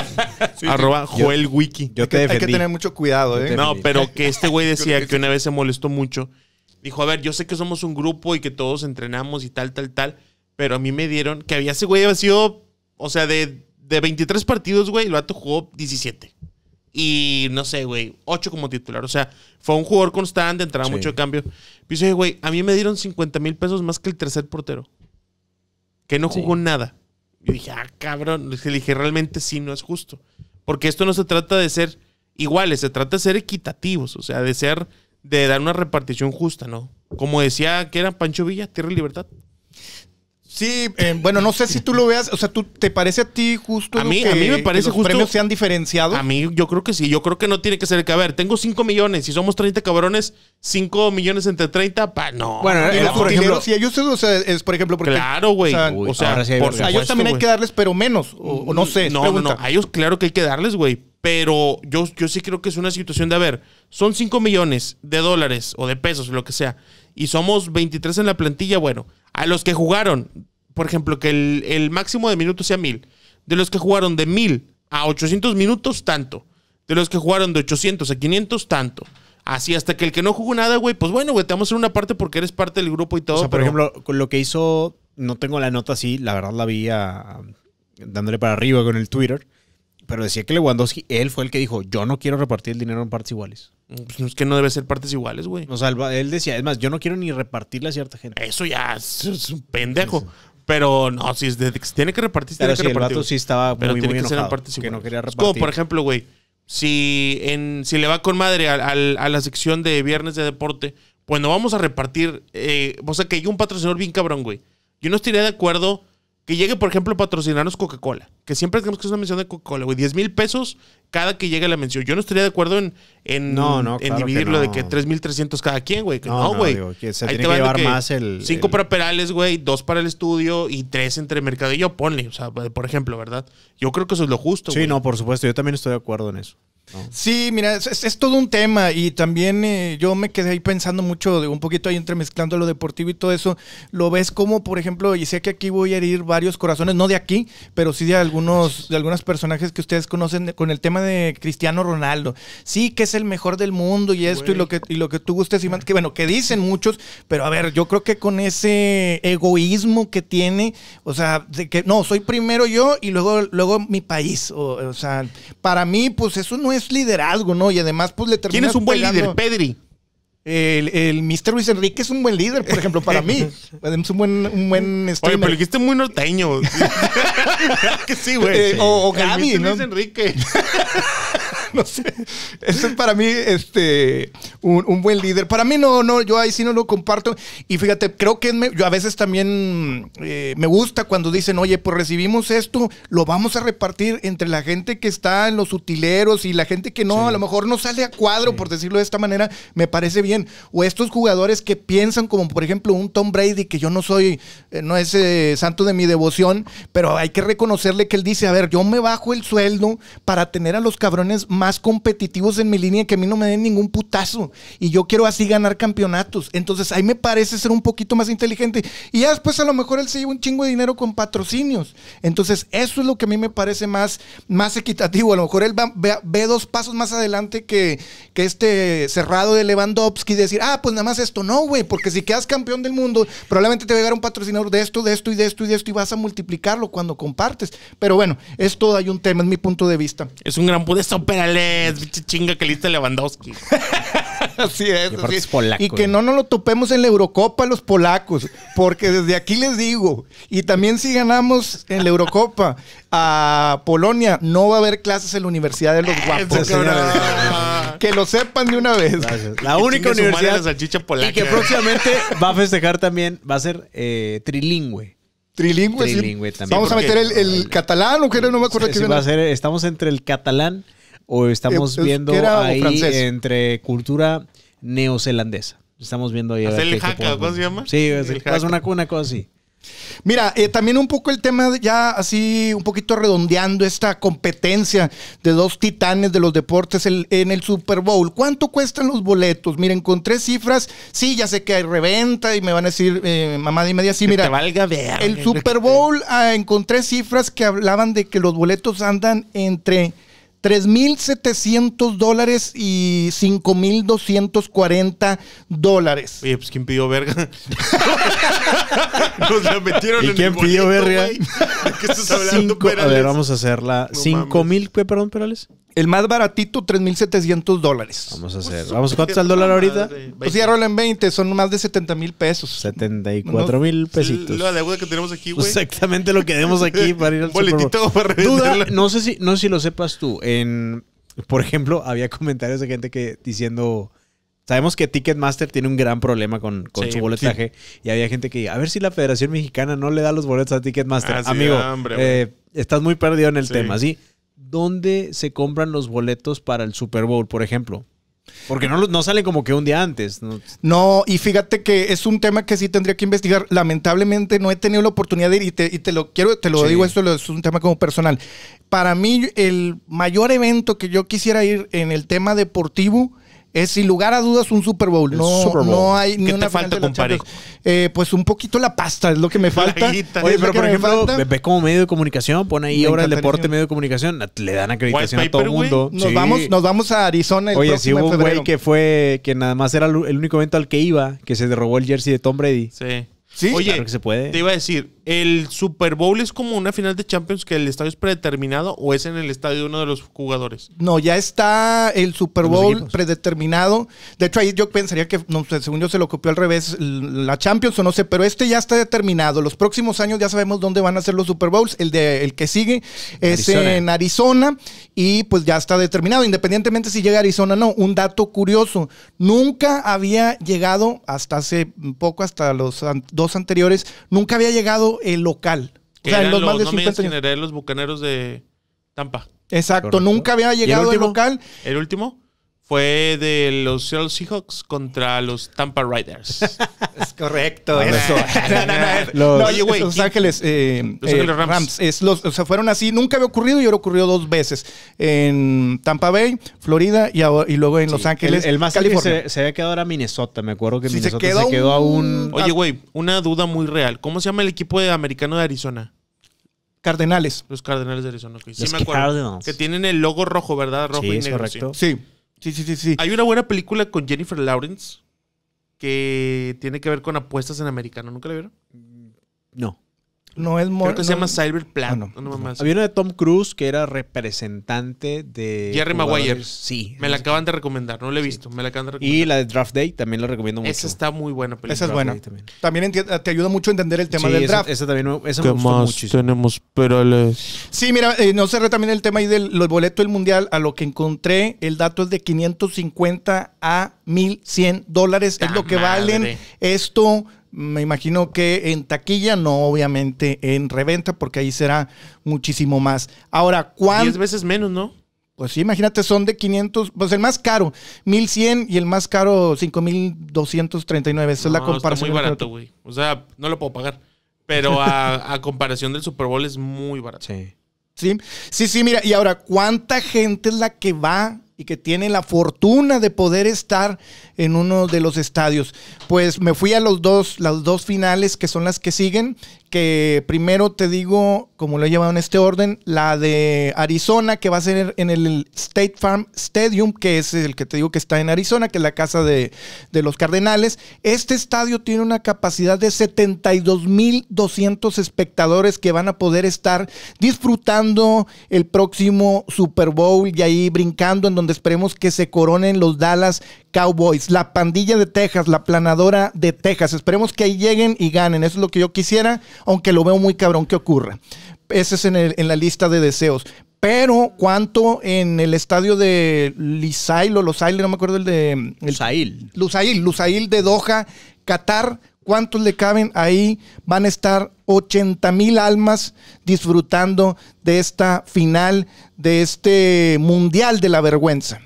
Arroba Joel Wiki. te hay, que, tener mucho cuidado, ¿eh? No, pero que este güey decía que una vez se molestó mucho. Dijo, a ver, yo sé que somos un grupo y que todos entrenamos y tal, tal, tal. Pero a mí me dieron que había ese güey había sido, o sea, de, de 23 partidos, güey, el vato jugó 17. Y no sé, güey, 8 como titular. O sea, fue un jugador constante, entraba mucho de cambio. Dice, güey, a mí me dieron 50 mil pesos más que el tercer portero. Que no jugó nada. Yo dije, ah, cabrón. Le dije, realmente sí no es justo. Porque esto no se trata de ser iguales, se trata de ser equitativos, o sea, de ser, de dar una repartición justa, ¿no? Como decía que era Pancho Villa, Tierra y Libertad. Sí, eh, bueno, no sé si tú lo veas, o sea, ¿tú, ¿te parece a ti justo a mí, a mí me parece los premios se han diferenciado? A mí yo creo que sí, yo creo que no tiene que ser que, a ver, tengo 5 millones, y somos 30 cabrones, 5 millones entre 30, pa, no. Bueno, eh, por ejemplo, si ellos, o sea, es por ejemplo, porque, Claro, güey. O sea, o sea a ellos también hay que darles, pero menos, o, no sé. No, no, no, a ellos claro que hay que darles, güey, pero yo, yo sí creo que es una situación de, a ver, son 5 millones de dólares o de pesos, lo que sea, y somos 23 en la plantilla, bueno, a los que jugaron, por ejemplo, que el, máximo de minutos sea mil. De los que jugaron de mil a 800 minutos, tanto. De los que jugaron de 800 a 500, tanto. Así, hasta que el que no jugó nada, güey, pues bueno, güey, te vamos a hacer una parte porque eres parte del grupo y todo. O sea, por ejemplo, con lo que hizo, no tengo la nota así, la verdad la vi dándole para arriba con el Twitter, pero decía que Lewandowski, él fue el que dijo, yo no quiero repartir el dinero en partes iguales. Mm, pues es que no debe ser partes iguales, güey. O sea, él decía, es más, yo no quiero ni repartirle a cierta gente. Eso ya es, un pendejo. Pero no, si, tiene que repartir, tiene que repartir. El sí estaba muy, pero enojado, no quería repartir. Como por ejemplo, güey, si, en, si le va con madre a, la sección de viernes de deporte, pues no vamos a repartir. Eh, o sea, que hay un patrocinador bien cabrón, güey. Yo no estaría de acuerdo que llegue, por ejemplo, a patrocinarnos Coca-Cola. Que siempre tenemos que es una mención de Coca-Cola, güey. 10 mil pesos cada que llegue la mención. Yo no estaría de acuerdo en, en, no, dividirlo que tres de que 3.300 cada quien, güey. no, güey. que llevar más el... 5 para Perales, güey. 2 para el estudio y tres entre Mercadillo. Ponle, o sea, por ejemplo, ¿verdad? Yo creo que eso es lo justo, Sí, no, por supuesto. Yo también estoy de acuerdo en eso. Sí, mira, es, todo un tema y también eh, yo me quedé ahí pensando mucho, de, un poquito ahí entremezclando lo deportivo y todo eso. Lo ves como, por ejemplo, y sé que aquí voy a herir varios corazones, no de aquí, pero sí de algunos, de algunos personajes que ustedes conocen con el tema de Cristiano Ronaldo. Sí, que es el mejor del mundo y esto y lo que y lo que tú gustes y más, que bueno, que dicen muchos, pero a ver, yo creo que con ese egoísmo que tiene, o sea, de que no, soy primero yo y luego, luego mi país. O, o sea, para mí, pues eso no es es liderazgo, ¿no? Y además, pues le terminas ¿Quién es un buen líder? Pedri. El, el Mr. Luis Enrique es un buen líder, por ejemplo, para mí. Es un buen, un buen streamer. Oye, pero dijiste muy norteño. que sí, güey. Eh, o, o, Gaby, ¿no? Luis Enrique. no sé. Ese es para mí este, un, buen líder. Para mí no, no, yo ahí sí no lo comparto. Y fíjate, creo que yo a veces también eh, me gusta cuando dicen, oye, pues recibimos esto, lo vamos a repartir entre la gente que está en los utileros y la gente que no, a lo mejor no sale a cuadro, por decirlo de esta manera, me parece bien. O estos jugadores que piensan como, por ejemplo, un Tom Brady, que yo no soy, eh, no es eh, santo de mi devoción, pero hay que reconocerle que él dice, a ver, yo me bajo el sueldo para tener a los cabrones más competitivos en mi línea que a mí no me den ningún putazo. Y yo quiero así ganar campeonatos. Entonces ahí me parece ser un poquito más inteligente. Y ya después a lo mejor él se lleva un chingo de dinero con patrocinios. Entonces eso es lo que a mí me parece más, más equitativo. A lo mejor él ve, dos pasos más adelante que, que este cerrado de Lewandowski decir, ah, pues nada más esto. No, güey, porque si quedas campeón del mundo, probablemente te va a llegar un patrocinador de esto, de esto y de esto y de esto y vas a multiplicarlo cuando compartes. Pero bueno, es todo, hay un tema, en mi punto de vista. Es un gran poder biche chinga que lista Lewandowski. así es. y que eh. no nos lo topemos en la Eurocopa los polacos, porque desde aquí les digo, y también si ganamos en la Eurocopa a Polonia, no va a haber clases en la Universidad de los Guapos. que lo sepan de una vez. La única universidad. La polaca. Y que próximamente va a festejar también, va a ser eh, trilingüe. Trilingüe, Vamos a meter el, catalán o no me acuerdo es. estamos entre el catalán o estamos eh, pues, viendo ahí entre cultura neozelandesa. Estamos viendo ahí. Es el jaca, ¿cómo se llama? Sí, es el pues, una, cuna, cosa así. Mira, eh, también un poco el tema ya así, un poquito redondeando esta competencia de dos titanes de los deportes en el Super Bowl. ¿Cuánto cuestan los boletos? Miren, con tres cifras. Sí, ya sé que hay reventa y me van a decir, eh, mamá y media, sí, mira. Que valga ver. El Super Bowl, ah, encontré cifras que hablaban de que los boletos andan entre 3.700 dólares y 5.240 dólares. Oye, pues ¿quién pidió verga? Nos la metieron ¿Y en quién el pidió verga? güey. ¿De qué estás hablando, Cinco- a ver, vamos a hacerla. No ¿Cinco perdón, Perales? El más baratito, 3.700 dólares. Vamos a hacer. Pues, vamos, ¿cuánto está el dólar ahorita? Pues ya rola en 20, son más de 70 mil pesos. 74 mil pesitos. La deuda que tenemos aquí, pues güey. Exactamente lo que tenemos aquí para ir al Boletito para Duda, no sé si no sé si lo sepas tú en, por ejemplo, había comentarios de gente que diciendo... Sabemos que Ticketmaster tiene un gran problema con, su boletaje. Y había gente que, a ver si la Federación Mexicana no le da los boletos a Ticketmaster. Ah, Amigo, eh, estás muy perdido en el tema, ¿sí? ¿Dónde se compran los boletos para el Super Bowl, por ejemplo? Porque no, no sale como que un día antes. ¿no? y fíjate que es un tema que sí tendría que investigar. Lamentablemente no he tenido la oportunidad de ir y te, y te lo quiero, te lo digo, esto es un tema como personal. Para mí, el mayor evento que yo quisiera ir en el tema deportivo es eh, sin lugar a dudas un Super Bowl. No, no hay ¿Qué te falta, compadre? Eh, pues un poquito la pasta es lo que me falta. Oye, pero por ejemplo, ves como medio de comunicación, pone ahí ahora el deporte medio de comunicación, le dan acreditación a todo el mundo. Nos, vamos, nos vamos a Arizona el Oye, si hubo un güey que fue, que nada más era el único evento al que iba, que se derrobó el jersey de Tom Brady. Sí. Sí, Oye, que se puede. Te iba a decir, ¿El Super Bowl es como una final de Champions que el estadio es predeterminado o es en el estadio de uno de los jugadores? No, ya está el Super Bowl predeterminado. De hecho, ahí yo pensaría que, no según yo se lo copió al revés, la Champions o no sé, pero este ya está determinado. Los próximos años ya sabemos dónde van a ser los Super Bowls. El, de, el que sigue es en Arizona y pues ya está determinado, independientemente si llega a Arizona o no. Un dato curioso, nunca había llegado, hasta hace poco, hasta los dos anteriores, nunca había llegado el local. O sea, en los, los, más de 50 los bucaneros de Tampa. Exacto, nunca había llegado el local. ¿El último? fue de los Seattle Seahawks contra los Tampa Riders. es correcto. eso. no, no, no, eh, los, eh, los Ángeles, eh, los Rams. Se fueron así. Nunca había ocurrido y ahora ocurrió dos veces. En Tampa Bay, Florida y, y luego en Los Ángeles. El, más California. Se, había quedado ahora Minnesota. Me acuerdo que Minnesota se quedó, se a un. Oye, güey, una duda muy real. ¿Cómo se llama el equipo de americano de Arizona? Cardenales. Los Cardenales de Arizona. Sí, me acuerdo. Que tienen el logo rojo, ¿verdad? Rojo sí, y negro. correcto. sí. Sí, sí, sí, sí. Hay una buena película con Jennifer Lawrence que tiene que ver con apuestas en americano. ¿Nunca la vieron? No. No es Creo que se llama Cyber Plan. Ah, no, Había una de Tom Cruise que era representante de. Jerry Maguire. Sí. Me la acaban de recomendar, no lo he visto. Me la acaban de recomendar. Y la de Draft Day también la recomiendo mucho. Esa está muy buena. Película. Esa es buena. También, te ayuda mucho a entender el tema del draft. draft. Esa, también esa me gustó más muchísimo. tenemos Sí, mira, eh, no cerré también el tema ahí del los boletos del mundial. A lo que encontré, el dato es de 550 a 1100 dólares. Es lo que ah, valen esto me imagino que en taquilla, no obviamente en reventa, porque ahí será muchísimo más. Ahora, ¿cuántas veces menos, ¿no? Pues sí, imagínate, son de 500, pues el más caro, 1100 y el más caro, 5239. Esa no, es la comparación. es muy barato, güey. O sea, no lo puedo pagar. Pero a, comparación del Super Bowl es muy barato. Sí. Sí, sí, sí mira, y ahora, ¿cuánta gente es la que va y que tiene la fortuna de poder estar en uno de los estadios. Pues me fui a los dos, las dos finales que son las que siguen, que primero te digo, como lo he llevado en este orden, la de Arizona, que va a ser en el State Farm Stadium, que es el que te digo que está en Arizona, que es la casa de, los Cardenales. Este estadio tiene una capacidad de 72.200 espectadores que van a poder estar disfrutando el próximo Super Bowl y ahí brincando en donde esperemos que se coronen los Dallas Cowboys, la pandilla de Texas, la planadora de Texas. Esperemos que ahí lleguen y ganen. Eso es lo que yo quisiera aunque lo veo muy cabrón que ocurra. Ese es en, la lista de deseos. Pero, ¿cuánto en el estadio de Lisail o Losail, no me acuerdo el de... El, Lusail. Lusail, Lusail de Doha, Qatar, ¿cuántos le caben ahí? Van a estar 80 mil almas disfrutando de esta final, de este Mundial de la Vergüenza.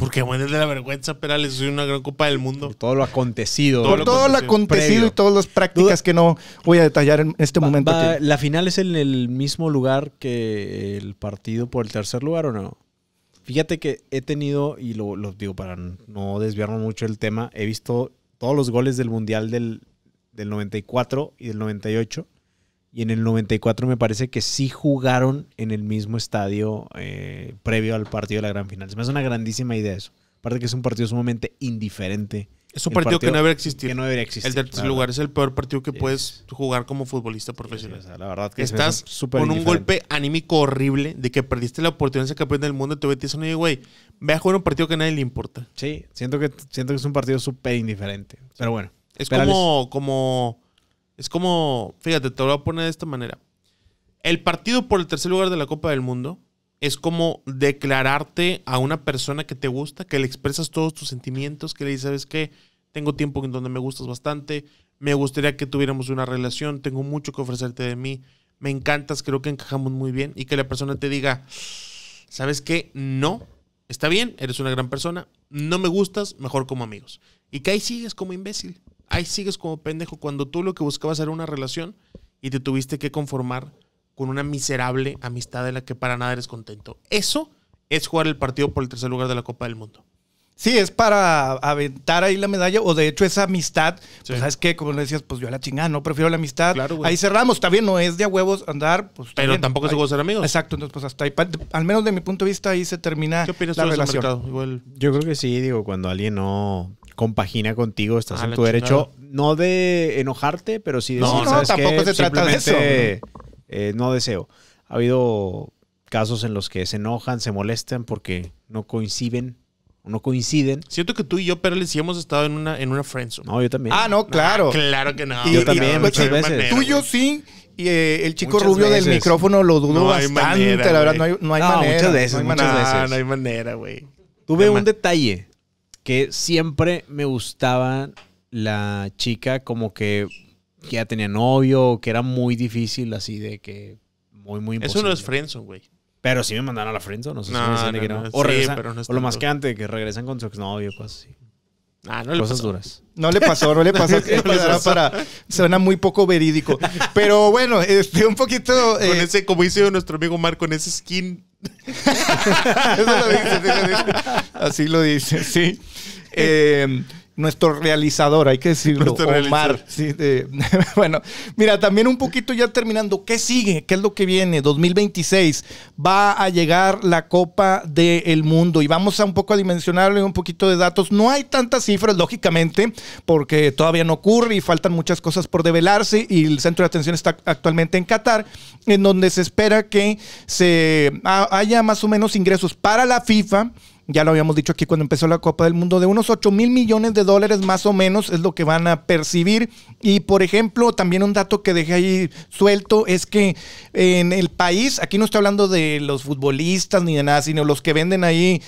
Porque bueno, es de la vergüenza perales soy una gran Copa del Mundo. todo lo acontecido. todo lo acontecido, y todas las prácticas que no voy a detallar en este momento. ¿La final es en el mismo lugar que el partido por el tercer lugar o no? Fíjate que he tenido, y lo, digo para no desviarme mucho el tema, he visto todos los goles del Mundial del, del 94 y del 98 y en el 94 me parece que sí jugaron en el mismo estadio eh, previo al partido de la gran final. Es me una grandísima idea eso. Aparte que es un partido sumamente indiferente. Es un partido, que no debería existido. Que no debería existir. El tercer lugar es el peor partido que puedes jugar como futbolista profesional. la verdad que estás con un golpe anímico horrible de que perdiste la oportunidad de ser campeón del mundo y te metes y güey, ve a jugar un partido que a nadie le importa. Sí, siento que, siento que es un partido súper indiferente. Pero bueno. Es como, como es como, fíjate, te lo voy a poner de esta manera. El partido por el tercer lugar de la Copa del Mundo es como declararte a una persona que te gusta, que le expresas todos tus sentimientos, que le dices, ¿sabes qué? Tengo tiempo en donde me gustas bastante, me gustaría que tuviéramos una relación, tengo mucho que ofrecerte de mí, me encantas, creo que encajamos muy bien y que la persona te diga, ¿sabes qué? No, está bien, eres una gran persona, no me gustas, mejor como amigos. Y que ahí sigues como imbécil ahí sigues como pendejo cuando tú lo que buscabas era una relación y te tuviste que conformar con una miserable amistad de la que para nada eres contento. Eso es jugar el partido por el tercer lugar de la Copa del Mundo. Sí, es para aventar ahí la medalla, o de hecho esa amistad, pues, sabes qué, como le decías, pues yo a la chingada, no prefiero la amistad. Claro, ahí cerramos, está bien, no es de a huevos andar, pues Pero tampoco se de ser amigos. Exacto, entonces pues hasta ahí, al menos de mi punto de vista, ahí se termina la relación. Yo creo que sí, digo, cuando alguien no compagina contigo, estás en tu derecho, no de enojarte, pero sí de no, no, tampoco se trata de eso. Eh, no deseo. Ha habido casos en los que se enojan, se molestan porque no coinciden no coinciden. Siento que tú y yo, Perle, sí hemos estado en una, en una friendzone. No, yo también. Ah, no, claro. claro que no. Y, yo también, pues, muchas veces. tú y yo sí. Y eh, el chico rubio del micrófono lo dudo bastante. la verdad, no hay, no hay manera. Muchas veces, no hay manera. Muchas veces. No hay manera, güey. Tuve un detalle que siempre me gustaba la chica como que, ya tenía novio, que era muy difícil, así de que muy, muy imposible. Eso no es friendzone, güey. Pero sí me mandaron a la friendzone, no sé que no. O, lo más que antes, que regresan con su exnovio, cosas así. Ah, no le Cosas duras. No le pasó, no le pasó. Para, suena muy poco verídico. Pero bueno, este, un poquito. Eh, ese, como dice nuestro amigo Marco, en ese skin Eso lo dice, así lo dice, sí. Eh, eh nuestro realizador, hay que decirlo, Omar. bueno, mira, también un poquito ya terminando, ¿qué sigue? ¿Qué es lo que viene? 2026 va a llegar la Copa del Mundo y vamos a un poco a dimensionarle un poquito de datos. No hay tantas cifras, lógicamente, porque todavía no ocurre y faltan muchas cosas por develarse y el centro de atención está actualmente en Qatar, en donde se espera que se haya más o menos ingresos para la FIFA ya lo habíamos dicho aquí cuando empezó la Copa del Mundo, de unos 8 mil millones de dólares más o menos es lo que van a percibir. Y por ejemplo, también un dato que dejé ahí suelto es que en el país, aquí no estoy hablando de los futbolistas ni de nada, sino los que venden ahí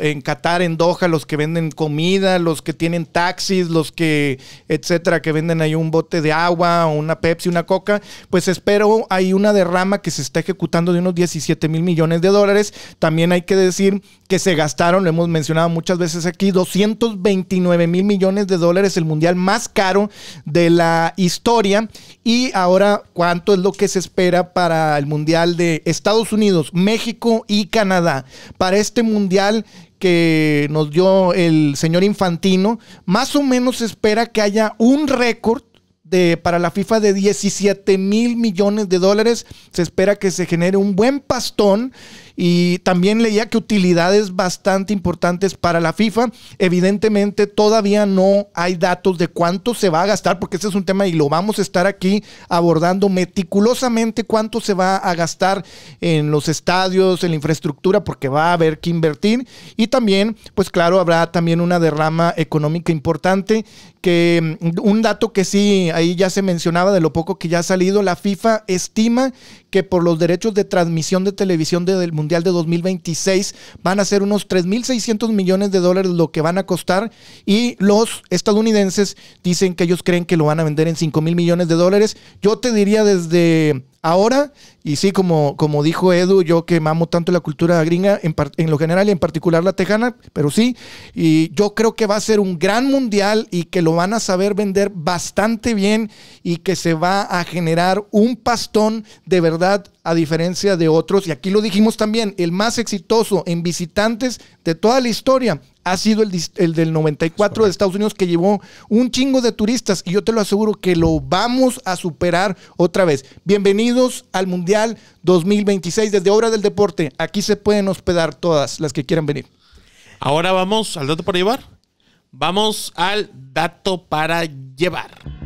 en Qatar, en Doha, los que venden comida, los que tienen taxis, los que, etcétera, que venden ahí un bote de agua, o una Pepsi, una Coca, pues espero hay una derrama que se está ejecutando de unos 17 mil millones de dólares. También hay que decir que se gastaron, lo hemos mencionado muchas veces aquí, 229 mil millones de dólares, el mundial más caro de la historia. Y ahora, ¿cuánto es lo que se espera para el mundial de Estados Unidos, México y Canadá? Para este mundial que nos dio el señor Infantino, más o menos se espera que haya un récord de, para la FIFA de 17 mil millones de dólares. Se espera que se genere un buen pastón y también leía que utilidades bastante importantes para la FIFA. Evidentemente todavía no hay datos de cuánto se va a gastar, porque ese es un tema y lo vamos a estar aquí abordando meticulosamente cuánto se va a gastar en los estadios, en la infraestructura, porque va a haber que invertir. Y también, pues claro, habrá también una derrama económica importante que mm, un dato que sí, ahí ya se mencionaba de lo poco que ya ha salido, la FIFA estima que por los derechos de transmisión de televisión del Mundial de 2026 van a ser unos 3.600 millones de dólares lo que van a costar y los estadounidenses dicen que ellos creen que lo van a vender en 5.000 millones de dólares. Yo te diría desde ahora, y sí, como, como dijo Edu, yo que amo tanto la cultura gringa, en, en, lo general y en particular la tejana, pero sí, y yo creo que va a ser un gran mundial y que lo van a saber vender bastante bien y que se va a generar un pastón de verdad, a diferencia de otros, y aquí lo dijimos también, el más exitoso en visitantes de toda la historia ha sido el, del 94 de Estados Unidos que llevó un chingo de turistas y yo te lo aseguro que lo vamos a superar otra vez. Bienvenidos al Mundial 2026 desde Obra del Deporte. Aquí se pueden hospedar todas las que quieran venir. Ahora vamos al dato para llevar. Vamos al dato para llevar.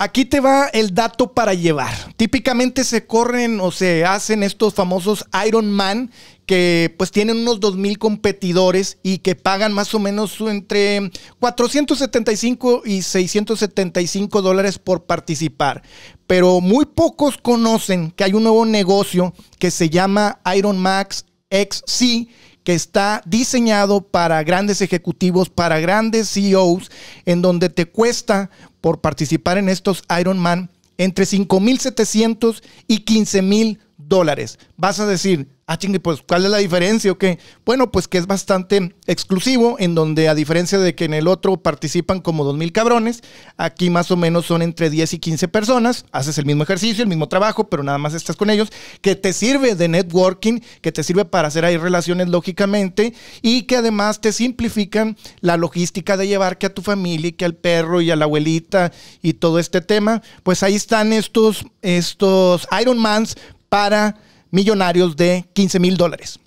Aquí te va el dato para llevar. Típicamente se corren o se hacen estos famosos Iron Man que pues tienen unos 2.000 competidores y que pagan más o menos entre 475 y 675 dólares por participar. Pero muy pocos conocen que hay un nuevo negocio que se llama Iron Max XC que está diseñado para grandes ejecutivos, para grandes CEOs, en donde te cuesta por participar en estos Ironman entre 5.700 y 15.000 dólares. Vas a decir, Ah, chingue, pues, ¿cuál es la diferencia o qué? Bueno, pues que es bastante exclusivo, en donde a diferencia de que en el otro participan como dos mil cabrones, aquí más o menos son entre 10 y 15 personas, haces el mismo ejercicio, el mismo trabajo, pero nada más estás con ellos, que te sirve de networking, que te sirve para hacer ahí relaciones lógicamente y que además te simplifican la logística de llevar que a tu familia y que al perro y a la abuelita y todo este tema. Pues ahí están estos, estos Ironmans para millonarios de 15 mil dólares.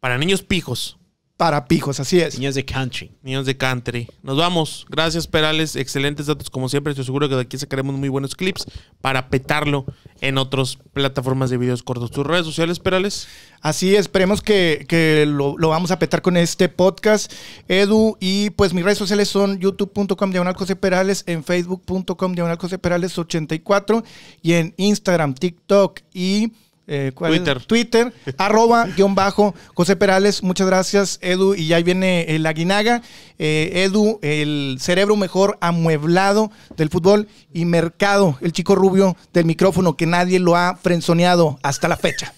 Para niños pijos. Para pijos, así es. Niños de country. Niños de country. Nos vamos. Gracias, Perales. Excelentes datos, como siempre. Estoy seguro que de aquí sacaremos muy buenos clips para petarlo en otras plataformas de videos cortos. ¿Tus redes sociales, Perales? Así Esperemos que, lo, vamos a petar con este podcast, Edu. Y pues mis redes sociales son youtube.com diagonal Perales, en facebook.com diagonal Perales 84 y en Instagram, TikTok y eh, Twitter. arroba, guión bajo, José Perales, muchas gracias, Edu, y ya viene la guinaga. Eh, Edu, el cerebro mejor amueblado del fútbol, y Mercado, el chico rubio del micrófono, que nadie lo ha frenzoneado hasta la fecha.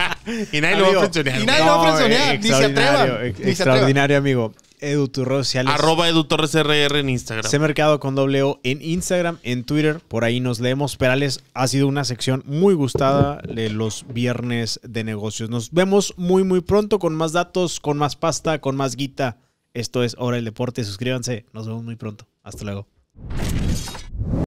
y nadie lo ha frenzoneado. lo Extraordinario, amigo. Edu Arroba Edu en Instagram. se Mercado con W en Instagram, en Twitter. Por ahí nos leemos. Perales ha sido una sección muy gustada de los viernes de negocios. Nos vemos muy, muy pronto con más datos, con más pasta, con más guita. Esto es Hora del Deporte. Suscríbanse. Nos vemos muy pronto. Hasta luego.